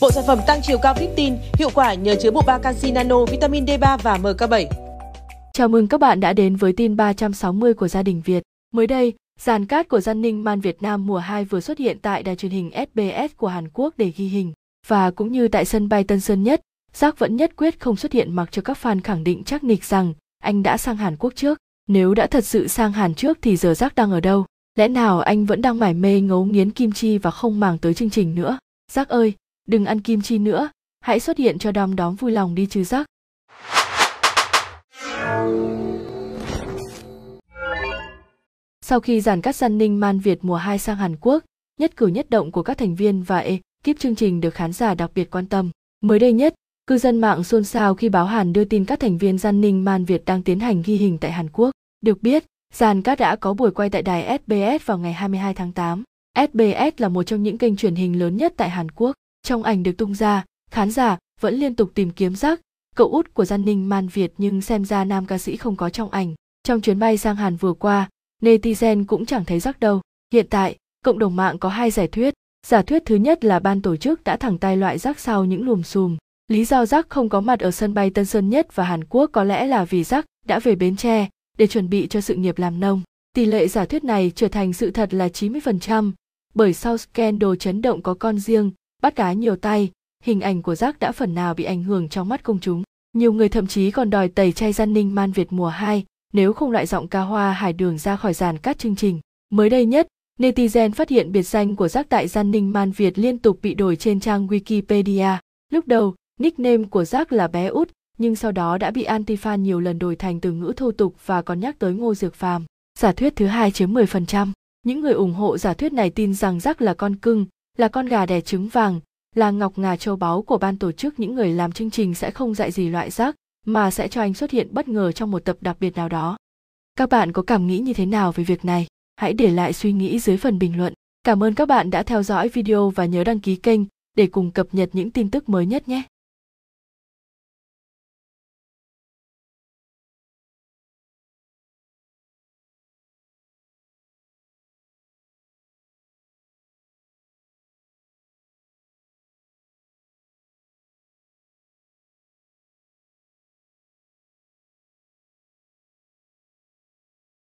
Bộ sản phẩm tăng chiều cao Fiptin, hiệu quả nhờ chứa bộ ba canxi nano, vitamin D3 và MK7. Chào mừng các bạn đã đến với tin 360 của gia đình Việt. Mới đây, dàn cát của Gian Ninh Man Việt Nam mùa 2 vừa xuất hiện tại đài truyền hình SBS của Hàn Quốc để ghi hình. Và cũng như tại sân bay Tân Sơn Nhất, Giác vẫn nhất quyết không xuất hiện mặc cho các fan khẳng định chắc nịch rằng anh đã sang Hàn Quốc trước. Nếu đã thật sự sang Hàn trước thì giờ Giác đang ở đâu? Lẽ nào anh vẫn đang mải mê ngấu nghiến kim chi và không màng tới chương trình nữa? Giác ơi, đừng ăn kim chi nữa, hãy xuất hiện cho đom đóm vui lòng đi chứ rắc. Sau khi giàn cắt săn ninh Man Việt mùa 2 sang Hàn Quốc, nhất cử nhất động của các thành viên và ekip chương trình được khán giả đặc biệt quan tâm. Mới đây nhất, cư dân mạng xôn xao khi báo Hàn đưa tin các thành viên gian ninh Man Việt đang tiến hành ghi hình tại Hàn Quốc. Được biết, Giàn Cát đã có buổi quay tại đài SBS vào ngày 22 tháng 8. SBS là một trong những kênh truyền hình lớn nhất tại Hàn Quốc. Trong ảnh được tung ra, khán giả vẫn liên tục tìm kiếm rác, cậu út của gian ninh man Việt nhưng xem ra nam ca sĩ không có trong ảnh. Trong chuyến bay sang Hàn vừa qua, netizen cũng chẳng thấy rác đâu. Hiện tại, cộng đồng mạng có hai giải thuyết. Giả thuyết thứ nhất là ban tổ chức đã thẳng tay loại rác sau những lùm xùm. Lý do rác không có mặt ở sân bay Tân Sơn Nhất và Hàn Quốc có lẽ là vì rác đã về Bến Tre để chuẩn bị cho sự nghiệp làm nông. Tỷ lệ giả thuyết này trở thành sự thật là 90%, bởi sau scandal chấn động có con riêng bắt cá nhiều tay hình ảnh của giác đã phần nào bị ảnh hưởng trong mắt công chúng nhiều người thậm chí còn đòi tẩy chay gian ninh man việt mùa 2 nếu không loại giọng ca hoa hải đường ra khỏi dàn các chương trình mới đây nhất netizen phát hiện biệt danh của giác tại gian ninh man việt liên tục bị đổi trên trang wikipedia lúc đầu nickname của giác là bé út nhưng sau đó đã bị antifan nhiều lần đổi thành từ ngữ thô tục và còn nhắc tới ngô dược phàm giả thuyết thứ hai chiếm 10%. Những người ủng hộ giả thuyết này tin rằng rác là con cưng, là con gà đẻ trứng vàng, là ngọc ngà châu báu của ban tổ chức những người làm chương trình sẽ không dạy gì loại rác, mà sẽ cho anh xuất hiện bất ngờ trong một tập đặc biệt nào đó. Các bạn có cảm nghĩ như thế nào về việc này? Hãy để lại suy nghĩ dưới phần bình luận. Cảm ơn các bạn đã theo dõi video và nhớ đăng ký kênh để cùng cập nhật những tin tức mới nhất nhé.